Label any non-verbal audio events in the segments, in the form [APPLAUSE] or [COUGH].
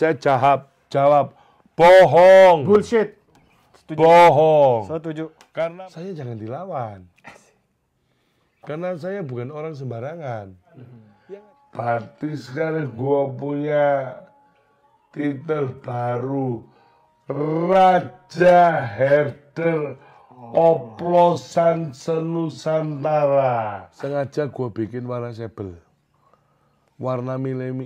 Saya jawab, jawab bohong. Bullshit. Setuju. Bohong. Setuju. Karena saya jangan dilawan. Karena saya bukan orang sembarangan. Berarti sekarang gua punya titel baru Raja Herder Oplosan Senusantara. Sengaja gua bikin warna sebel warna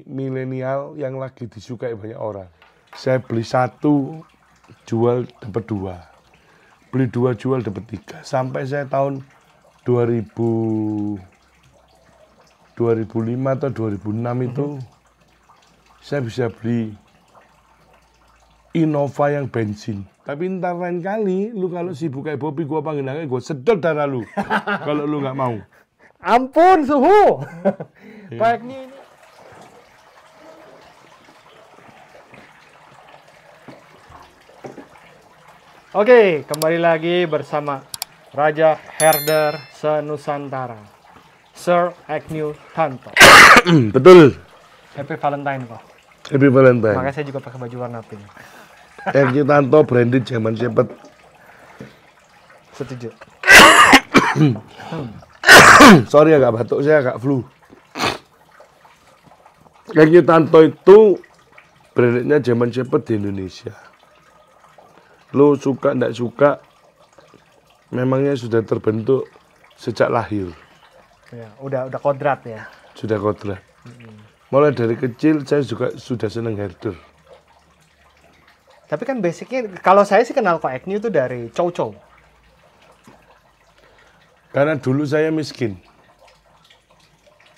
milenial yang lagi disukai banyak orang. Saya beli satu, jual dapat dua. Beli dua, jual dapat tiga. Sampai saya tahun 2000, 2005 atau 2006 mm -hmm. itu, mhm. saya bisa beli Innova yang bensin. Tapi ntar lain kali, lu kalau sibuk kayak Bobby, gua panggil nangis, gua sedot darah lu. [LAUGHS] kalau lu nggak mau. Ampun, suhu! Iya. Baiknya ini Oke, kembali lagi bersama Raja Herder Senusantara, Sir Agnew Tanto. [COUGHS] Betul. Happy Valentine kok. Happy Valentine. Makanya saya juga pakai baju warna pink. [COUGHS] Agnew Tanto branded zaman cepet. Setuju. [COUGHS] Sorry agak batuk saya agak flu. Agnew Tanto itu brandednya zaman cepet di Indonesia lo suka ndak suka memangnya sudah terbentuk sejak lahir ya, udah udah kodrat ya sudah kodrat mulai dari kecil saya juga sudah seneng herder tapi kan basicnya kalau saya sih kenal kok itu dari cow cow karena dulu saya miskin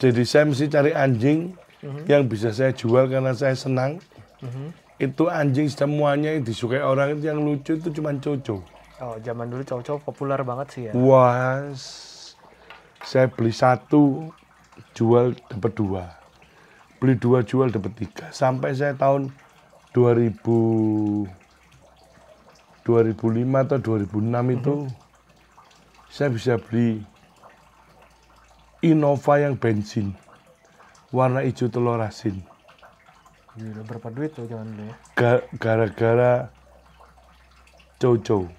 jadi saya mesti cari anjing mm -hmm. yang bisa saya jual karena saya senang mm -hmm itu anjing semuanya yang disukai orang itu yang lucu itu cuma Coco. Oh, zaman dulu Coco populer banget sih ya. Wah, saya beli satu, jual dapat dua. Beli dua, jual dapat tiga. Sampai saya tahun 2000, 2005 atau 2006 mm -hmm. itu, mhm. saya bisa beli Innova yang bensin, warna hijau telur asin Gila, berapa duit tuh zaman dulu ya? Gara-gara Jojo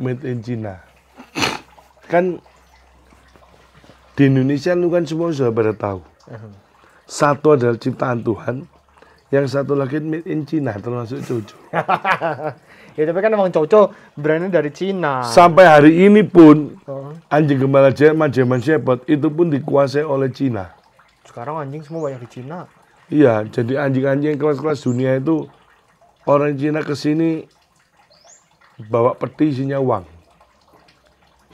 made in China. Kan di Indonesia lu kan semua sudah pada tahu. Satu adalah ciptaan Tuhan, yang satu lagi made in China termasuk Jojo. [LAUGHS] ya tapi kan emang Jojo brandnya dari Cina. Sampai hari ini pun anjing gembala Jerman Jerman Shepherd itu pun dikuasai oleh Cina. Sekarang anjing semua banyak di Cina. Iya, jadi anjing-anjing kelas-kelas dunia itu orang Cina ke sini bawa peti isinya uang.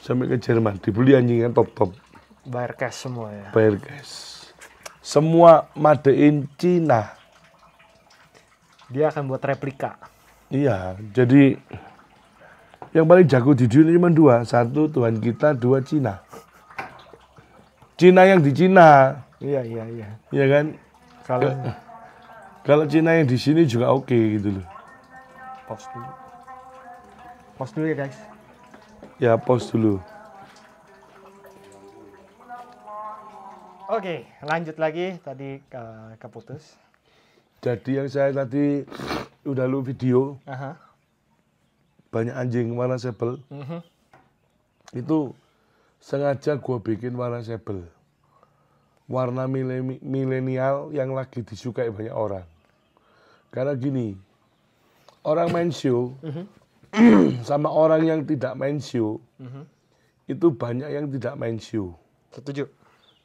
Sampai ke Jerman, dibeli anjingnya top-top. Bayar cash semua ya. Bayar cash. Semua made in Cina. Dia akan buat replika. Iya, jadi yang paling jago di dunia cuma dua. Satu Tuhan kita, dua Cina. Cina yang di Cina. Iya, iya, iya. Iya kan? Kalau kalau Cina yang di sini juga oke okay, gitu loh. Pos dulu. Pos dulu ya guys. Ya pos dulu. Oke, lanjut lagi tadi ke eh, keputus. Jadi yang saya tadi udah lu video. Aha. Banyak anjing warna sebel. Uh mhm. -huh. Itu sengaja gua bikin warna sebel warna milenial yang lagi disukai banyak orang. Karena gini, orang main [CLEARS THROAT] sama orang yang tidak main itu banyak yang tidak main Setuju.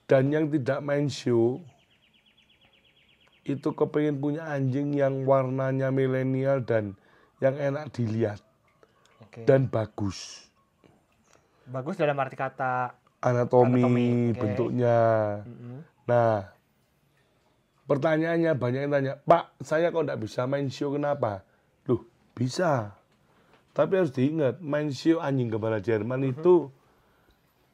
Dan yang tidak main itu kepengen punya anjing yang warnanya milenial dan yang enak dilihat okay. dan bagus. Bagus dalam arti kata anatomi, anatomi okay. bentuknya. Mm-hmm. Nah, pertanyaannya banyak yang tanya, Pak, saya kok tidak bisa main show kenapa? Loh, bisa. Tapi harus diingat, main show anjing kepala Jerman mm-hmm. itu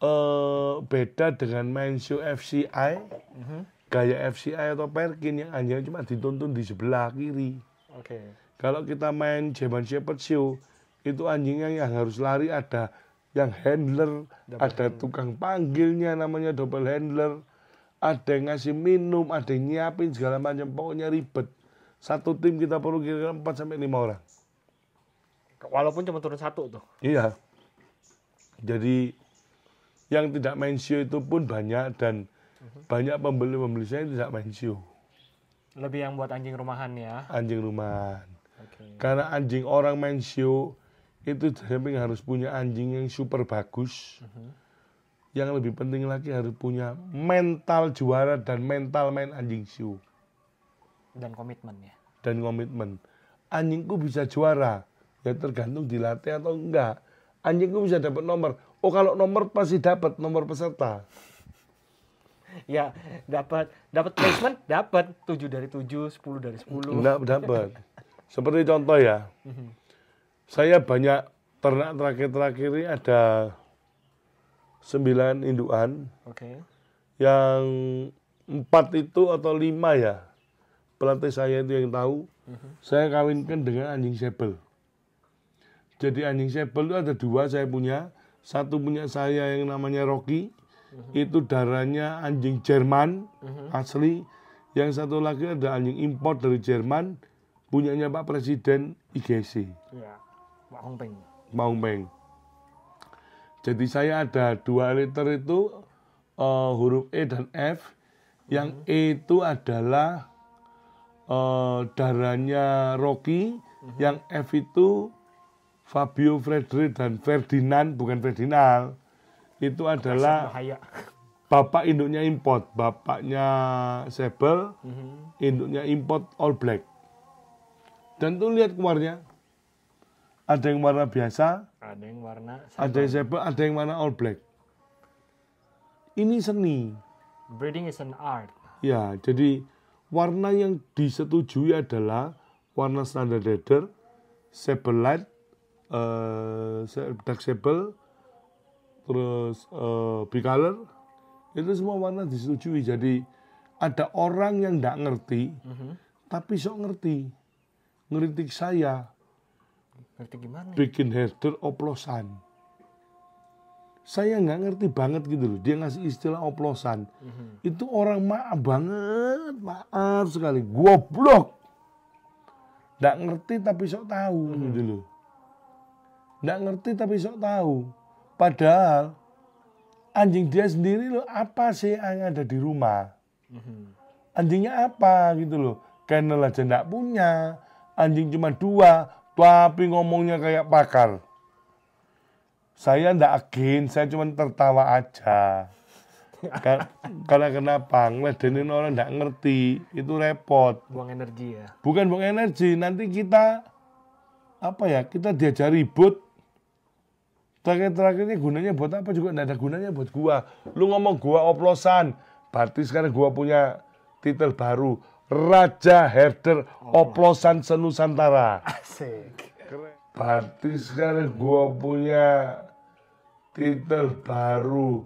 uh, beda dengan main show FCI, mm-hmm. gaya FCI atau Perkin yang anjingnya cuma dituntun di sebelah kiri. Oke. Okay. Kalau kita main Jerman Shepherd Show, itu anjingnya yang harus lari ada yang handler, double ada handler. tukang panggilnya namanya double handler, ada yang ngasih minum, ada yang nyiapin segala macam, pokoknya ribet. Satu tim kita perlu kira-kira 4 sampai 5 orang. Walaupun cuma turun satu tuh. Iya. Jadi yang tidak main show itu pun banyak dan uh-huh. banyak pembeli-pembeli saya tidak main show. Lebih yang buat anjing rumahan ya. Anjing rumahan. Okay. Karena anjing orang main show itu samping harus punya anjing yang super bagus uh -huh. yang lebih penting lagi harus punya mental juara dan mental main anjing siu. dan komitmen ya dan komitmen anjingku bisa juara ya tergantung dilatih atau enggak anjingku bisa dapat nomor oh kalau nomor pasti dapat nomor peserta [LAUGHS] ya dapat dapat placement dapat tujuh dari tujuh, sepuluh dari sepuluh. Enggak dapat. Seperti contoh ya. Mhm saya banyak ternak terakhir-terakhir ini ada sembilan induan. Okay. Yang empat itu atau lima ya pelatih saya itu yang tahu. Uh mhm. -huh. Saya kawinkan dengan anjing sebel. Jadi anjing sebel itu ada dua saya punya. Satu punya saya yang namanya Rocky. Uh mhm. -huh. Itu darahnya anjing Jerman uh mhm. -huh. asli. Yang satu lagi ada anjing impor dari Jerman punyanya Pak Presiden IGC. Yeah Maung Maungping. Jadi saya ada dua liter itu uh, huruf E dan F. Yang hmm. E itu adalah uh, darahnya Rocky, hmm. yang F itu Fabio Frederick dan Ferdinand, bukan Ferdinand. Itu adalah bapak induknya import, bapaknya Sebel, hmm. induknya import All Black. Dan tuh lihat keluarnya, ada yang warna biasa, ada yang warna, sabang. ada yang sepak, ada yang warna all black. Ini seni. Breeding is an art. Ya, jadi warna yang disetujui adalah warna standar leather, sable eh, light, uh, dark sable, terus uh, eh, bicolor. Itu semua warna disetujui. Jadi ada orang yang tidak ngerti, mm -hmm. tapi sok ngerti, ngeritik saya ngerti gimana ya? bikin herder oplosan saya nggak ngerti banget gitu loh dia ngasih istilah oplosan mm-hmm. itu orang maaf banget maaf sekali blok, nggak ngerti tapi sok tahu mm-hmm. gitu loh nggak ngerti tapi sok tahu padahal anjing dia sendiri loh apa sih yang ada di rumah mm-hmm. anjingnya apa gitu loh kennel aja nggak punya anjing cuma dua tapi ngomongnya kayak pakar. Saya ndak agen, saya cuma tertawa aja. Karena kenapa? Ngeledenin orang ndak ngerti, itu repot. Buang energi ya? Bukan buang energi, nanti kita, apa ya, kita diajar ribut, terakhir-terakhirnya gunanya buat apa juga ndak ada gunanya buat gua. Lu ngomong gua oplosan, berarti sekarang gua punya titel baru Raja Herder oh. oplosan senusantara. Asik. Keren. Berarti sekarang gua punya titel baru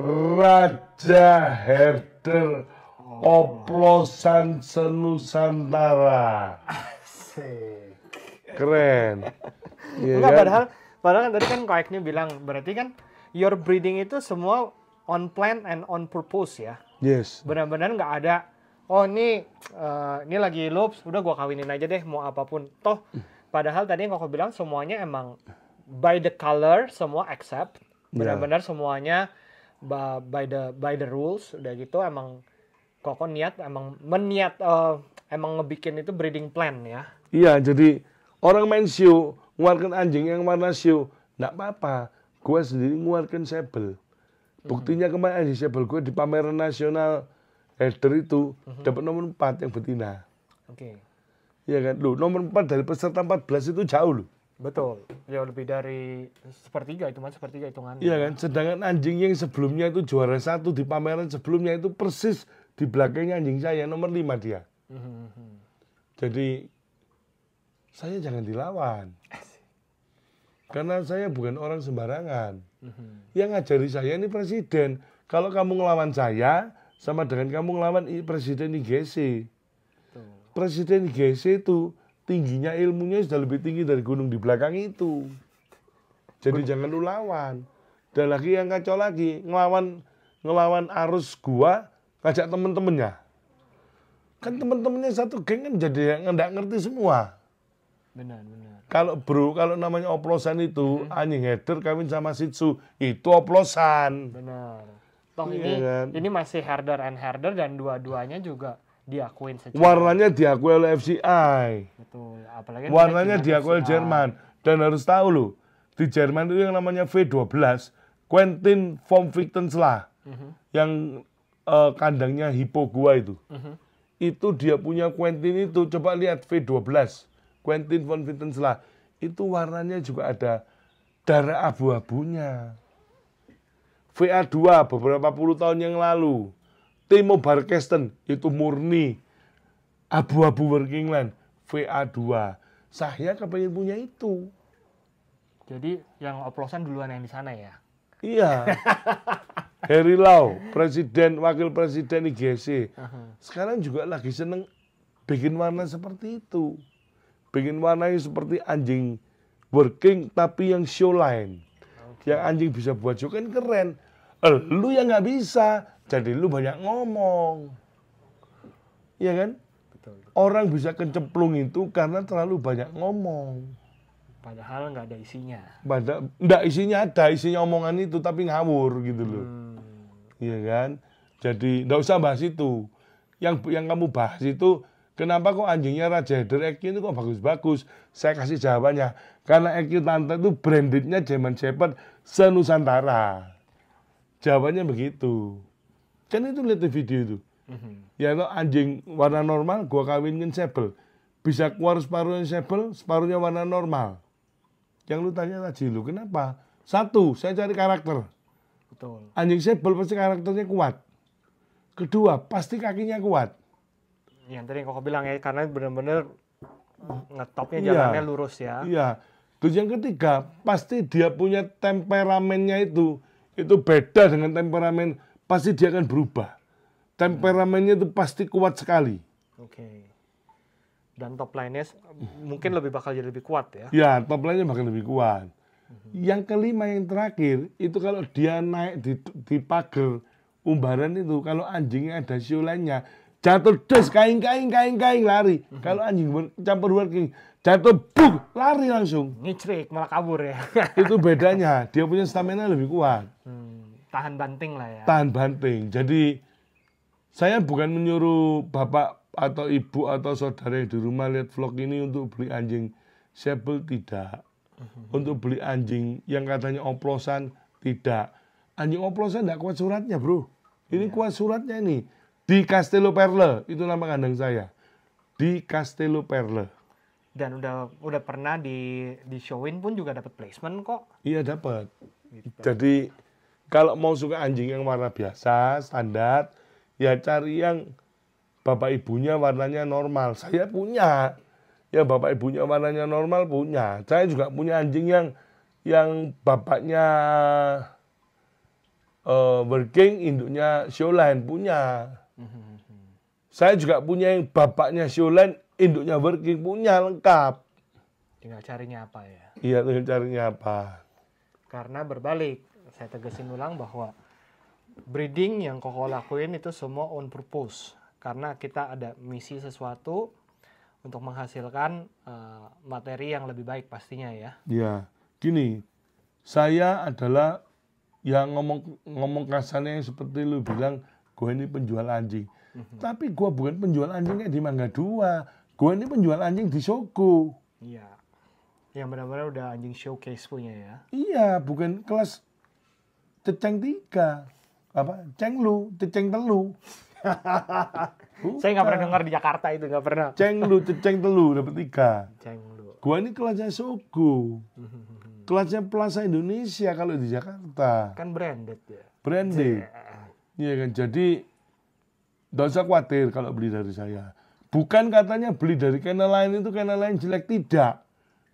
Raja Herder oh. oplosan senusantara. Asik. Keren. [LAUGHS] Iya Enggak, kan? padahal padahal kan tadi kan Koeknya bilang berarti kan your breeding itu semua on plan and on purpose ya. Yes. Benar-benar nggak ada oh ini uh, ini lagi loops udah gua kawinin aja deh mau apapun toh padahal tadi yang kau bilang semuanya emang by the color semua accept iya. benar-benar semuanya by the by the rules udah gitu emang kok niat emang meniat uh, emang ngebikin itu breeding plan ya iya jadi orang main siu ngeluarkan anjing yang warna siu nggak apa-apa gue sendiri ngeluarkan sebel buktinya hmm. kemarin anjing sebel gue di pameran nasional header itu uh mhm. -huh. dapat nomor 4 yang betina. Oke. Okay. Iya kan? Loh, nomor 4 dari peserta 14 itu jauh loh. Betul. Ya lebih dari sepertiga itu mas, sepertiga hitungannya. Iya kan? Sedangkan anjing yang sebelumnya itu juara satu di pameran sebelumnya itu persis di belakangnya anjing saya nomor 5 dia. Uh mhm, -huh. Mhm. Jadi saya jangan dilawan. [LAUGHS] Karena saya bukan orang sembarangan. Uh -huh. Yang ngajari saya ini presiden. Kalau kamu ngelawan saya, sama dengan kamu ngelawan presiden IGC. Presiden IGC itu tingginya ilmunya sudah lebih tinggi dari gunung di belakang itu. Jadi gunung. jangan lu lawan. Dan lagi yang kacau lagi, ngelawan ngelawan arus gua ngajak temen-temennya. Kan temen-temennya satu geng kan jadi nggak ngerti semua. Benar, benar. Kalau bro, kalau namanya oplosan itu hmm. anjing header kawin sama sitsu, itu oplosan. Benar toh ini iya kan? ini masih harder and harder dan dua-duanya juga diakuin secara warnanya diakui oleh FCI betul apalagi warnanya diakui oleh Jerman dan harus tahu loh di Jerman itu yang namanya V12 Quentin von Wittgenstein mm -hmm. yang uh, kandangnya Hippo gua itu mm -hmm. itu dia punya Quentin itu coba lihat V12 Quentin von Wittgenstein itu warnanya juga ada darah abu-abunya VA2 beberapa puluh tahun yang lalu. Timo Barkesten itu murni abu-abu working land VA2. Saya kepengen punya itu. Jadi yang oplosan duluan yang di sana ya? Iya. [LAUGHS] Harry Lau, presiden, wakil presiden IGC. Sekarang juga lagi seneng bikin warna seperti itu. Bikin warna yang seperti anjing working tapi yang show line yang anjing bisa buat kan keren lu yang nggak bisa jadi lu banyak ngomong Iya kan Betul. orang bisa kecemplung itu karena terlalu banyak ngomong padahal nggak ada isinya pada nggak isinya ada isinya omongan itu tapi ngawur gitu loh hmm. iya kan jadi nggak usah bahas itu yang yang kamu bahas itu Kenapa kok anjingnya Raja Heather EQ itu kok bagus-bagus? Saya kasih jawabannya. Karena EQ Tante itu brandednya German Shepherd senusantara. Jawabannya begitu. Kan itu lihat di video itu. Mhm. Ya lo anjing warna normal gua kawinin sebel. Bisa keluar separuhnya sebel, separuhnya warna normal. Yang lu tanya tadi lu kenapa? Satu, saya cari karakter. Betul. Anjing sebel pasti karakternya kuat. Kedua, pasti kakinya kuat yang tadi kok bilang ya karena benar-benar ngetopnya iya. jalannya lurus ya iya terus yang ketiga pasti dia punya temperamennya itu itu beda dengan temperamen pasti dia akan berubah temperamennya itu pasti kuat sekali oke okay. dan top line-nya mungkin lebih bakal jadi lebih kuat ya ya top line-nya bakal lebih kuat yang kelima yang terakhir itu kalau dia naik di, di pagar umbaran itu kalau anjingnya ada siulannya jatuh des kain kain kain kain lari mm -hmm. kalau anjing campur working jatuh buk lari langsung ngicrik malah kabur ya [LAUGHS] itu bedanya dia punya stamina lebih kuat hmm, tahan banting lah ya tahan banting jadi saya bukan menyuruh bapak atau ibu atau saudara yang di rumah lihat vlog ini untuk beli anjing sebel tidak mhm. untuk beli anjing yang katanya oplosan tidak anjing oplosan tidak kuat suratnya bro ini yeah. kuat suratnya nih di Castello Perle, itu nama kandang saya. Di Castello Perle. Dan udah udah pernah di di showin pun juga dapat placement kok. Iya dapat. Gitu. Jadi kalau mau suka anjing yang warna biasa, standar, ya cari yang bapak ibunya warnanya normal. Saya punya. Ya bapak ibunya warnanya normal punya. Saya juga punya anjing yang yang bapaknya uh, working induknya showline punya saya juga punya yang bapaknya Siolan, induknya working punya lengkap. Tinggal carinya apa ya? Iya, tinggal carinya apa. Karena berbalik, saya tegasin ulang bahwa breeding yang Koko lakuin itu semua on purpose. Karena kita ada misi sesuatu untuk menghasilkan uh, materi yang lebih baik pastinya ya. Iya, gini, saya adalah yang ngomong ngomong kasarnya yang seperti lu bilang gue ini penjual anjing. Mhm. Tapi gue bukan penjual anjing kayak di Mangga Dua. Gue ini penjual anjing di Soko. Iya. Yang benar-benar udah anjing showcase punya ya. Iya, bukan kelas ceceng tiga. Apa? Ceng lu, ceceng telu. Saya nggak pernah dengar di Jakarta itu, nggak pernah. Ceng lu, ceceng telu, dapet tiga. Ceng lu. Gue ini kelasnya Soko. Mhm. kelasnya Plaza Indonesia kalau di Jakarta. Kan branded ya. Branded. Iya kan? Jadi tidak usah khawatir kalau beli dari saya. Bukan katanya beli dari channel lain itu channel lain jelek tidak.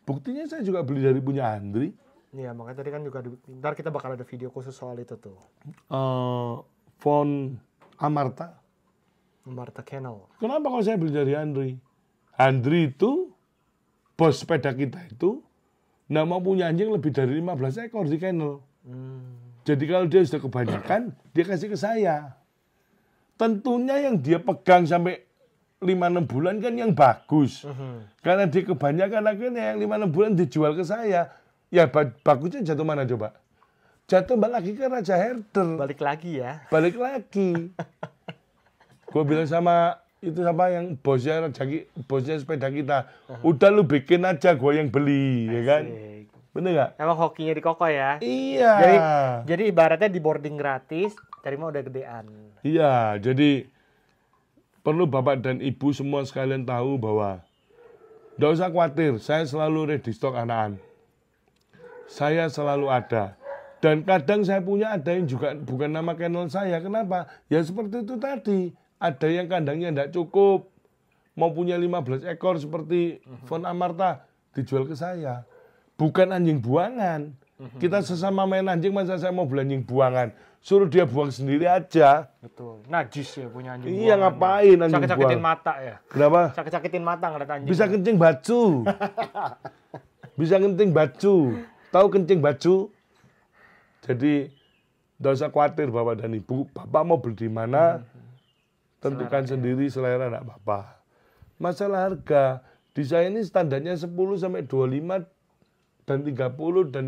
Buktinya saya juga beli dari punya Andri. Iya makanya tadi kan juga di, ntar kita bakal ada video khusus soal itu tuh. Uh, phone Amarta. Amarta Channel. Kenapa kalau saya beli dari Andri? Andri itu bos sepeda kita itu nama punya anjing lebih dari 15 ekor di kennel. Hmm. Jadi kalau dia sudah kebanyakan, dia kasih ke saya. Tentunya yang dia pegang sampai 5-6 bulan kan yang bagus. Mhm. Karena dia kebanyakan akhirnya yang 5-6 bulan dijual ke saya. Ya bagusnya jatuh mana coba? Jatuh balik lagi ke Raja Herder. Balik lagi ya? Balik lagi. [LAUGHS] Gue bilang sama itu sama yang bosnya bosnya sepeda kita. Mhm. Udah lu bikin aja gue yang beli, Asik. ya kan? Bener gak? Emang hokinya di koko ya? Iya. Jadi, jadi ibaratnya di boarding gratis, terima udah gedean. Iya, jadi perlu bapak dan ibu semua sekalian tahu bahwa tidak usah khawatir, saya selalu ready stock anak Saya selalu ada. Dan kadang saya punya ada yang juga bukan nama Canon saya. Kenapa? Ya seperti itu tadi. Ada yang kandangnya tidak cukup. Mau punya 15 ekor seperti Von mhm. Amarta. Dijual ke saya bukan anjing buangan. Mhm. Kita sesama main anjing masa saya mau beli anjing buangan. Suruh dia buang sendiri aja. Betul. Najis ya punya anjing Iya ngapain ya. anjing Sakit-sakitin mata ya. Kenapa? Sakit-sakitin mata ngeliat anjing. Bisa ya? kencing baju. [LAUGHS] Bisa kencing baju. Tahu kencing baju? Jadi tidak usah khawatir bapak dan ibu. Bapak mau beli di mana? Hmm. Tentukan selera, ya. sendiri ya. selera anak bapak. Masalah harga, di saya ini standarnya 10 sampai 25 dan 30 dan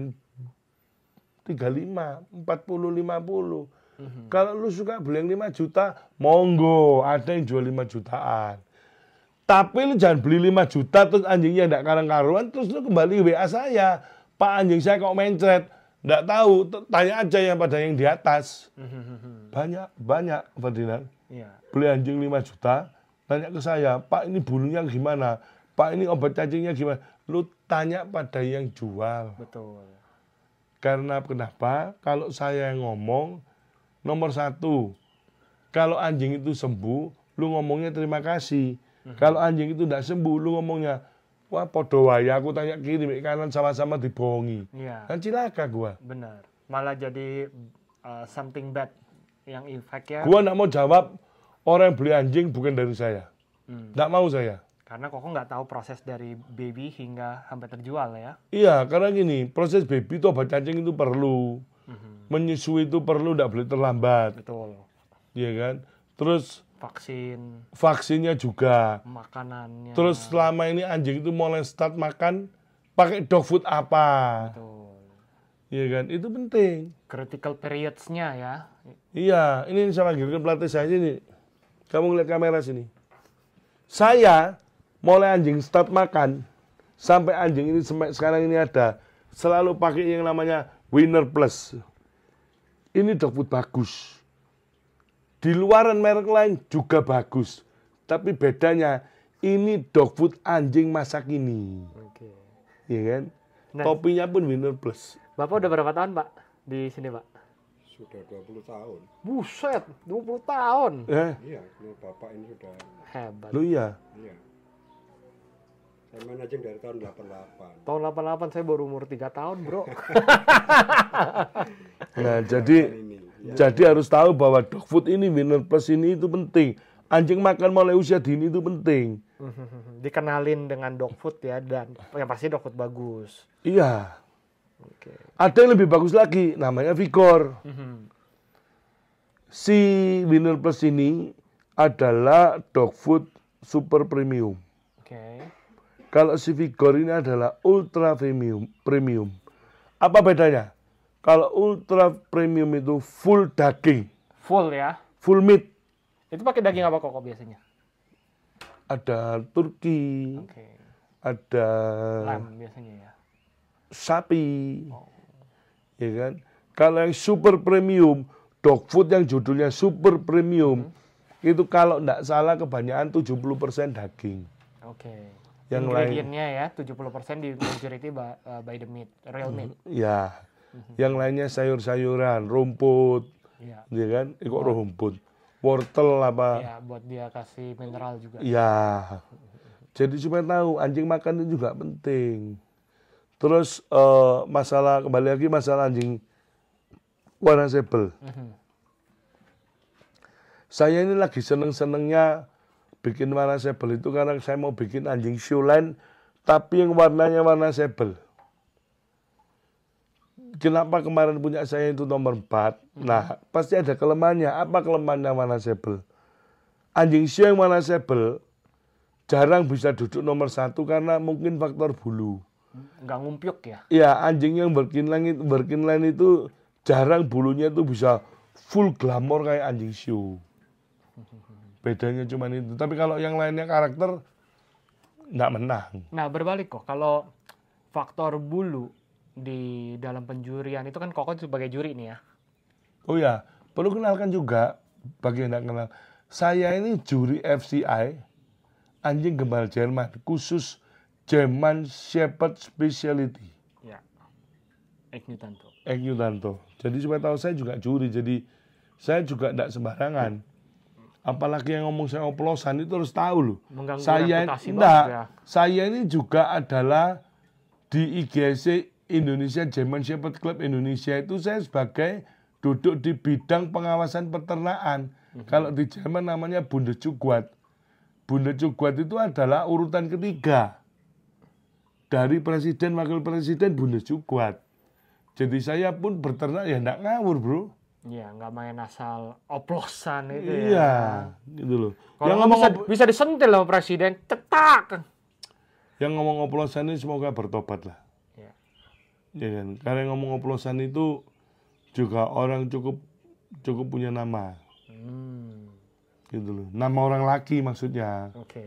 35, 40, 50. Mm-hmm. Kalau lu suka beli yang 5 juta, monggo, ada yang jual 5 jutaan. Tapi lu jangan beli 5 juta terus anjingnya ndak karang-karuan terus lu kembali WA saya. Pak anjing saya kok mencret. Ndak tahu, tanya aja yang pada yang di atas. Mhm. Banyak, banyak Ferdinand. Yeah. Beli anjing 5 juta, tanya ke saya, Pak ini bulunya gimana? Pak ini obat cacingnya gimana? Lu tanya pada yang jual. Betul. Karena kenapa? Kalau saya ngomong nomor satu, kalau anjing itu sembuh, lu ngomongnya terima kasih. Hmm. Kalau anjing itu tidak sembuh, lu ngomongnya wah podo aku tanya kiri kanan sama-sama dibohongi iya. kan cilaka gua benar malah jadi uh, something bad yang efeknya gua nggak mau jawab orang yang beli anjing bukan dari saya tidak hmm. mau saya karena kok nggak tahu proses dari baby hingga sampai terjual ya? Iya, karena gini, proses baby itu obat cacing itu perlu. Mhm. Menyusui itu perlu, nggak boleh terlambat. Betul. Iya kan? Terus vaksin. Vaksinnya juga. Makanannya. Terus selama ini anjing itu mulai start makan pakai dog food apa. Betul. Iya kan? Itu penting. Critical periods ya. Iya, ini saya lagi pelatih saya ini. Kamu lihat kamera sini. Saya mulai anjing start makan sampai anjing ini sekarang ini ada selalu pakai yang namanya Winner Plus. Ini dog food bagus. Di luaran merek lain juga bagus, tapi bedanya ini dog food anjing masa kini. Oke. Iya kan? Nah, Topinya pun Winner Plus. Bapak udah berapa tahun, Pak? Di sini, Pak? Sudah 20 tahun. Buset, 20 tahun. Eh. Iya, lu Bapak ini sudah hebat. Lu iya. Iya. Saya manajing dari tahun 88. Tahun 88 saya baru umur 3 tahun, Bro. [LAUGHS] nah, iya, jadi ya. jadi harus tahu bahwa dog food ini winner plus ini itu penting. Anjing makan mulai usia dini itu penting. [LAUGHS] Dikenalin dengan dog food ya dan yang pasti dog food bagus. Iya. Oke. Ada yang lebih bagus lagi namanya Vigor. Mhm. si winner plus ini adalah dog food super premium. Oke. Okay kalau Civigor ini adalah ultra premium. premium. Apa bedanya? Kalau ultra premium itu full daging. Full ya? Full meat. Itu pakai daging apa kok biasanya? Ada turki. Okay. Ada lamb biasanya ya. Sapi. Oh. Ya kan? Kalau yang super premium, dog food yang judulnya super premium, hmm. itu kalau tidak salah kebanyakan 70% daging. Oke. Okay yang ingredientnya lain, ya 70% di majority by, uh, eh, by the meat, real meat. Ya. Yang lainnya sayur-sayuran, rumput. Iya. Ya kan? Ikut eh, rumput. Wortel apa? Iya, buat dia kasih mineral juga. Iya. Jadi supaya tahu anjing makan itu juga penting. Terus uh, masalah kembali lagi masalah anjing warna sebel. Mm-hmm. Saya ini lagi seneng-senengnya bikin warna sebel itu karena saya mau bikin anjing show lain tapi yang warnanya warna sebel kenapa kemarin punya saya itu nomor 4 nah pasti ada kelemahannya apa kelemahannya warna sebel anjing show yang warna sebel jarang bisa duduk nomor satu karena mungkin faktor bulu nggak ngumpyuk ya iya anjing yang berkinlan itu berkinlan itu jarang bulunya itu bisa full glamor kayak anjing show hmm bedanya cuma itu tapi kalau yang lainnya karakter nggak menang nah berbalik kok kalau faktor bulu di dalam penjurian itu kan kokoh sebagai juri nih ya oh ya perlu kenalkan juga bagi yang nggak kenal saya ini juri FCI anjing gembal Jerman khusus Jerman Shepherd Speciality ya Egnutanto Egnutanto jadi supaya tahu saya juga juri jadi saya juga tidak sembarangan hmm apalagi yang ngomong saya oplosan itu harus tahu loh. Mengganggu saya enggak, ya. saya ini juga adalah di IGC Indonesia German Shepherd Club Indonesia itu saya sebagai duduk di bidang pengawasan peternakan. Mm -hmm. Kalau di Jerman namanya Bunda Bunda Cukwat itu adalah urutan ketiga dari presiden, wakil presiden Bunda Cukwat. Jadi saya pun berternak ya enggak ngawur, Bro. Iya, nggak main asal oplosan itu iya, ya. Iya, gitu loh. Kalau yang ngomong bisa, bisa disentil loh presiden, cetak. Yang ngomong oplosan ini semoga bertobat lah. Iya. Ya kan? Karena yang ngomong oplosan itu juga orang cukup cukup punya nama. Hmm. Gitu loh. Nama orang laki maksudnya. Oke.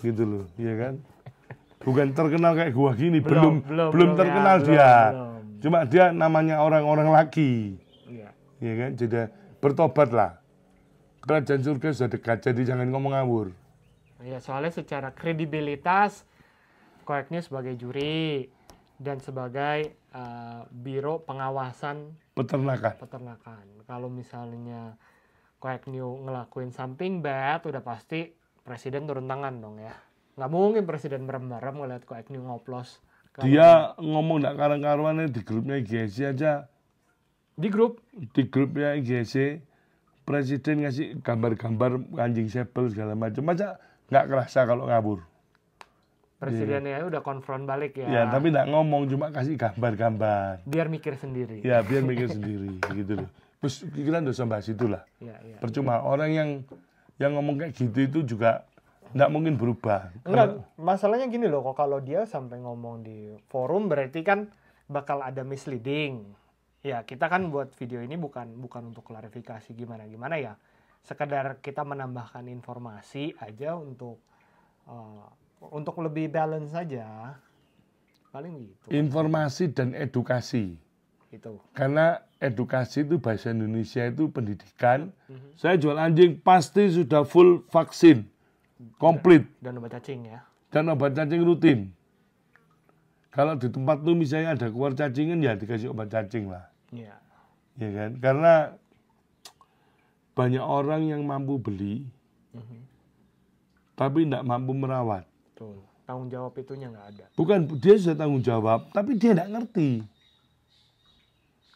Okay. Gitu loh, iya kan? Bukan terkenal kayak gua gini, belum belum, belum, belum terkenal ya, dia. Belum, belum. Cuma dia namanya orang-orang laki ya kan jadi bertobat lah kerajaan surga sudah dekat jadi jangan ngomong ngawur ya soalnya secara kredibilitas koeknya sebagai juri dan sebagai uh, biro pengawasan peternakan peternakan kalau misalnya koek new ngelakuin something bad udah pasti presiden turun tangan dong ya nggak mungkin presiden merem-merem ngeliat koek new ngoplos dia ngomong nggak karuan di grupnya GSI aja di grup? Di grupnya IGC, presiden ngasih gambar-gambar anjing sepel segala macam. Masa nggak kerasa kalau ngabur? Presidennya yeah. udah konfront balik ya. Ya, tapi nggak ngomong, cuma kasih gambar-gambar. Biar mikir sendiri. Ya, biar [LAUGHS] mikir sendiri, gitu loh. Terus kita dosa bahas itulah. Ya, ya, Percuma orang yang yang ngomong kayak gitu itu juga nggak mungkin berubah. Enggak, Karena, masalahnya gini loh, kok kalau dia sampai ngomong di forum berarti kan bakal ada misleading. Ya, kita kan buat video ini bukan bukan untuk klarifikasi gimana gimana ya. Sekedar kita menambahkan informasi aja untuk uh, untuk lebih balance saja. Paling gitu. Informasi dan edukasi. Itu. Karena edukasi itu bahasa Indonesia itu pendidikan. Mm -hmm. Saya jual anjing pasti sudah full vaksin. Komplit. Dan, dan obat cacing ya. Dan obat cacing rutin kalau di tempat tuh misalnya ada keluar cacingan ya dikasih obat cacing lah Iya. Ya kan? Karena banyak orang yang mampu beli, mm-hmm. tapi tidak mampu merawat. Betul. Tanggung jawab itunya nggak ada. Bukan dia sudah tanggung jawab, tapi dia tidak ngerti.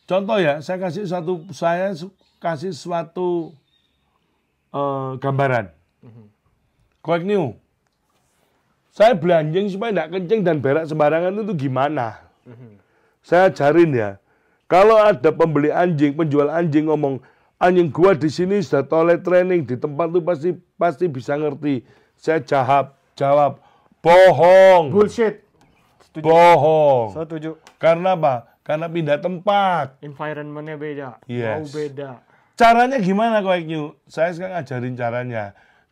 Contoh ya, saya kasih satu, saya kasih suatu uh, gambaran. Mm-hmm. new. Saya belanjing supaya tidak kencing dan berak sembarangan itu gimana? Mm-hmm. Saya ajarin ya kalau ada pembeli anjing, penjual anjing ngomong, anjing gua di sini sudah toilet training di tempat tuh pasti pasti bisa ngerti. Saya jawab, jawab, bohong. Bullshit. Setuju. Bohong. Setuju. Karena apa? Karena pindah tempat. Environmentnya beda. Yes. Mau beda. Caranya gimana kau ikut? Saya sekarang ngajarin caranya.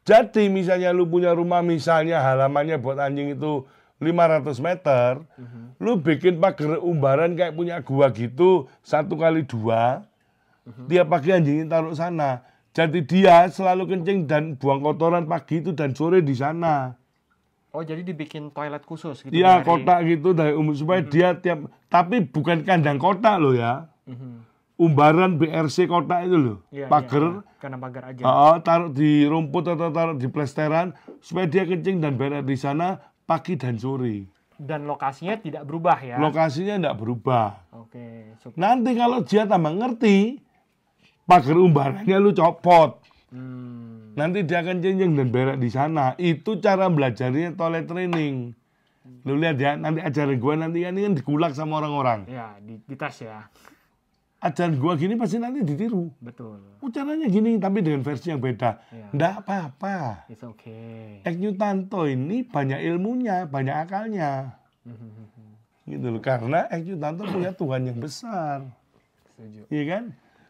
Jadi misalnya lu punya rumah misalnya halamannya buat anjing itu 500 meter, mm -hmm. lu bikin pagar umbaran kayak punya gua gitu, satu kali dua, mm -hmm. tiap pagi anjingnya taruh sana. Jadi dia selalu kencing dan buang kotoran pagi itu dan sore di sana. Oh jadi dibikin toilet khusus gitu? Iya dari... kotak gitu dari umum supaya mm -hmm. dia tiap tapi bukan kandang kotak loh ya. Mm -hmm. Umbaran BRC kota itu loh, ya, pagar. Ya, karena pagar aja. Uh, taruh di rumput atau taruh di plesteran supaya dia kencing dan berat di sana pagi dan sore. Dan lokasinya tidak berubah ya? Lokasinya tidak berubah. Oke. Okay. Nanti kalau dia tambah ngerti, pagar umbarannya lu copot. Hmm. Nanti dia akan jenjeng dan berak di sana. Itu cara belajarnya toilet training. Lu lihat ya, nanti ajarin gue nanti kan ini kan dikulak sama orang-orang. Ya, di, di tas ya ajaran gua gini pasti nanti ditiru. Betul. Ucaranya gini tapi dengan versi yang beda. Ya. apa-apa. It's okay. Tanto ini banyak ilmunya, banyak akalnya. Mm-hmm. gitu loh. Karena Tanto punya Tuhan yang besar. Setuju. Iya kan?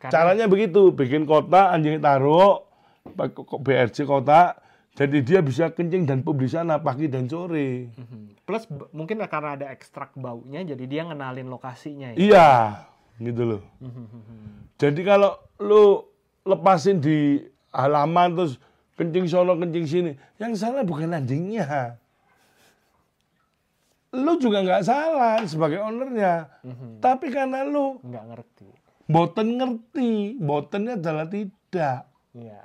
Karena... Caranya begitu, bikin kota anjing taruh BRC kota jadi dia bisa kencing dan pub sana pagi dan sore. Mm-hmm. Plus mungkin karena ada ekstrak baunya jadi dia ngenalin lokasinya ya. Iya gitu loh. Jadi kalau lu lepasin di halaman terus kencing sono kencing sini, yang salah bukan anjingnya. Lu juga nggak salah sebagai ownernya, tapi karena lu nggak ngerti, boten ngerti, botennya adalah tidak. Ya.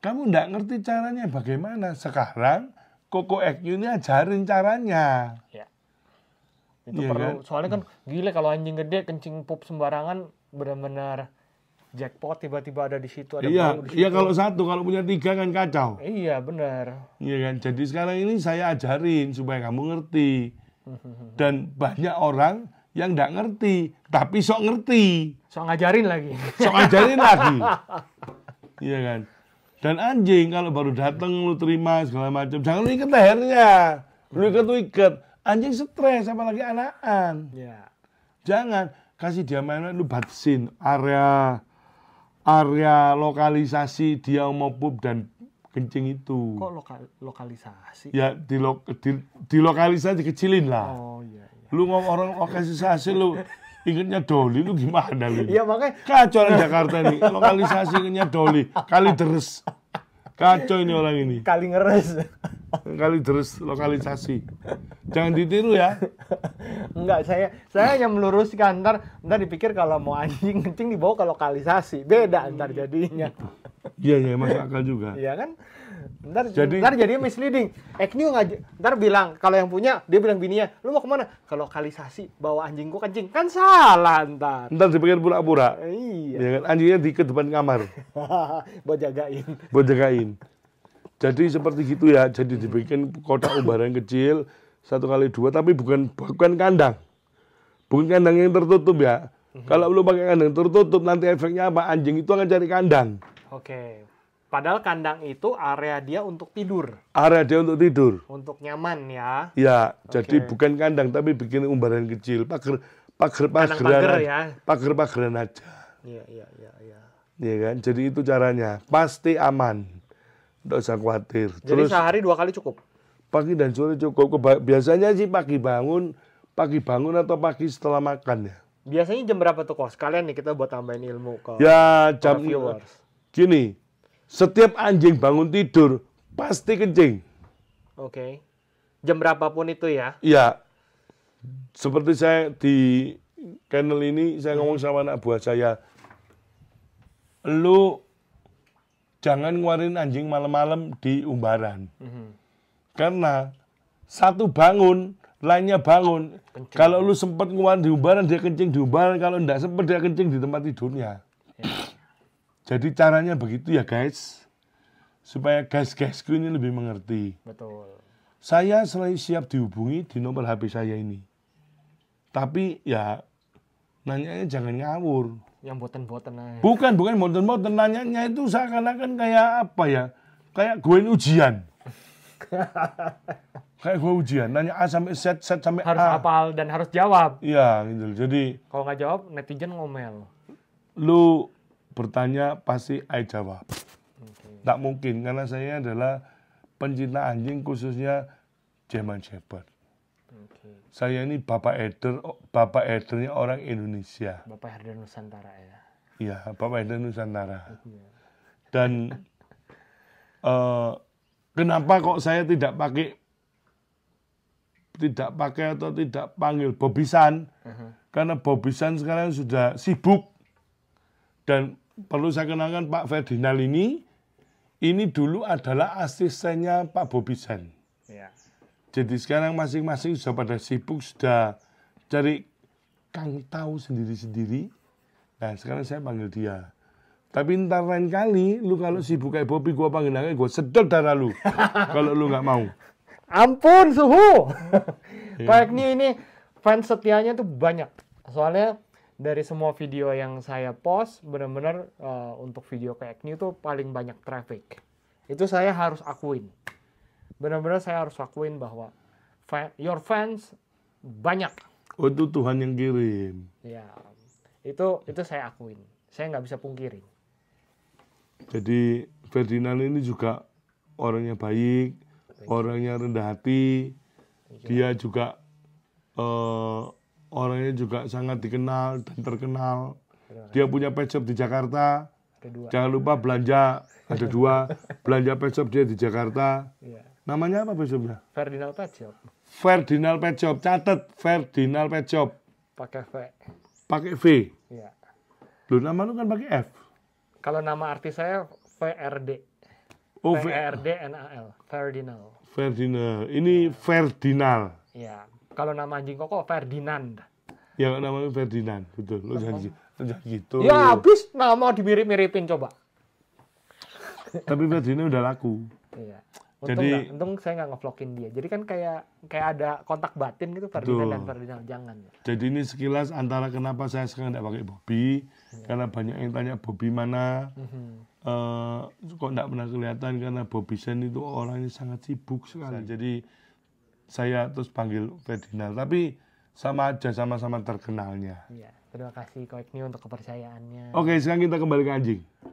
Kamu nggak ngerti caranya bagaimana sekarang Koko EQ ini ajarin caranya. Ya itu yeah, perlu kan? soalnya kan hmm. gila kalau anjing gede kencing pup sembarangan benar-benar jackpot tiba-tiba ada di situ ada iya yeah, iya kalau satu kalau punya tiga kan kacau iya benar iya kan jadi sekarang ini saya ajarin supaya kamu ngerti [LAUGHS] dan banyak orang yang nggak ngerti tapi sok ngerti sok ngajarin lagi sok ngajarin lagi [LAUGHS] iya kan dan anjing kalau baru datang lu terima segala macam jangan lu ikut lehernya lu ikut lu ikut anjing stres apalagi anakan Ya. jangan kasih dia mainan lu batasin area area lokalisasi dia mau pup dan kencing itu kok lokal, lokalisasi ya di, lo, di, di lokalisasi kecilin lah oh, iya, iya. lu ngomong orang lokalisasi lu ingetnya Doli lu gimana lu Iya makanya kacau orang Jakarta ini lokalisasi ingetnya Doli kali terus kacau ini orang ini kali ngeres kali terus lokalisasi. Jangan ditiru ya. Enggak, saya saya hanya meluruskan ntar ntar dipikir kalau mau anjing kencing dibawa ke lokalisasi. Beda hmm, ntar jadinya. Gitu. Iya, iya masuk akal juga. Iya kan? Ntar jadi ntar jadinya misleading. Eknyu ngajak ntar bilang kalau yang punya dia bilang bininya, "Lu mau kemana? Ke lokalisasi bawa anjingku kencing." Kan salah ntar. Ntar dipikir pura-pura. Iya. Ya kan anjingnya di ke depan kamar. [LAUGHS] Buat jagain. Buat jagain. Jadi seperti gitu ya. Jadi dibikin kotak umbaran kecil satu kali dua, tapi bukan bukan kandang, bukan kandang yang tertutup ya. Mhm. Kalau lu pakai kandang tertutup nanti efeknya apa? Anjing itu akan cari kandang. Oke. Padahal kandang itu area dia untuk tidur. Area dia untuk tidur. Untuk nyaman ya. Ya, jadi bukan kandang tapi bikin umbaran kecil, pagar pagar pagaran. ya. Pagar pagaran aja. Iya, iya, iya, iya. Iya kan? Jadi itu caranya. Pasti aman. Nggak usah khawatir. Jadi sehari dua kali cukup? Pagi dan sore cukup. Biasanya sih pagi bangun, pagi bangun atau pagi setelah makan ya. Biasanya jam berapa tuh kok? Sekalian nih kita buat tambahin ilmu ke Ya jam viewers. Gini, setiap anjing bangun tidur pasti kencing. Oke. Okay. Jam berapapun itu ya? Iya. Seperti saya di channel ini saya ngomong hmm. sama anak buah saya, lu jangan nguarin anjing malam-malam di umbaran. Mm-hmm. Karena satu bangun, lainnya bangun. Kencing. Kalau lu sempat nguarin di umbaran, dia kencing di umbaran. Kalau enggak sempat, dia kencing di tempat tidurnya. Iya. Jadi caranya begitu ya guys. Supaya guys-guysku ini lebih mengerti. Betul. Saya selain siap dihubungi di nomor HP saya ini. Tapi ya, nanyanya jangan ngawur. Yang boten-boten aja. Bukan, bukan boten-boten. Nanyanya itu seakan-akan kayak apa ya? Kayak gue ujian. [LAUGHS] kayak gue ujian. Nanya A sampai Z, Z sampai harus A. Harus hafal dan harus jawab. Iya, gitu. Jadi... Kalau nggak jawab, netizen ngomel. Lu bertanya, pasti I jawab. Okay. Tak mungkin, karena saya adalah pencinta anjing khususnya German Shepherd. Okay. Saya ini bapak eder, bapak edernya orang Indonesia. Bapak Eder Nusantara ya. Iya, bapak Eder Nusantara. Iya. Dan uh, [LAUGHS] kenapa kok saya tidak pakai tidak pakai atau tidak panggil Bobisan? Uh-huh. Karena Bobisan sekarang sudah sibuk dan perlu saya kenalkan Pak Ferdinand ini ini dulu adalah asistennya Pak Bobisan. Jadi sekarang masing-masing sudah pada sibuk, sudah cari kang tahu sendiri-sendiri. Nah sekarang saya panggil dia. Tapi ntar lain kali, lu kalau sibuk kayak Bobby, gue panggil lagi gue sedot darah lu. [LAUGHS] kalau lu nggak mau. Ampun suhu. Pak [LAUGHS] iya. ini ini fans setianya tuh banyak. Soalnya dari semua video yang saya post benar-benar uh, untuk video Pak Agnew itu paling banyak traffic. Itu saya harus akuin benar-benar saya harus akuin bahwa fan, your fans banyak. Oh itu Tuhan yang kirim. Ya itu itu saya akuin, saya nggak bisa pungkiri. Jadi Ferdinand ini juga orangnya baik, orangnya rendah hati, iya. dia juga uh, orangnya juga sangat dikenal dan terkenal. Dia punya pet shop di Jakarta. Jangan lupa belanja ada dua [LAUGHS] belanja pet shop dia di Jakarta. Iya. Namanya apa Bishopnya? Ferdinal Pet Shop. Ferdinal Pet Shop. Catat Ferdinal Pet Pakai V. Pakai V. Iya. Lu nama lu kan pakai F. Kalau nama artis saya VRD. Oh, VRD NAL. Ferdinal. Ferdinal. Ini ya. Ferdinal. Iya. Kalau nama anjing kok Ferdinand. Ya nama lu Ferdinand, betul. Lu janji. Lu janji gitu. Ya habis nama dimirip-miripin coba. Tapi Ferdinand udah laku. Untung jadi gak, untung saya nggak ngevlogin dia. Jadi kan kayak kayak ada kontak batin gitu Ferdinand tuh. dan Ferdinand jangan. Ya. Jadi ini sekilas antara kenapa saya sekarang tidak pakai Bobby ya. karena banyak yang tanya Bobby mana. hmm Uh, kok tidak pernah kelihatan karena Bobby Sen itu orangnya sangat sibuk sekali. Saya. Jadi saya terus panggil Ferdinand tapi sama aja sama-sama terkenalnya. Iya. Terima kasih Koekni untuk kepercayaannya. Oke, sekarang kita kembali ke anjing.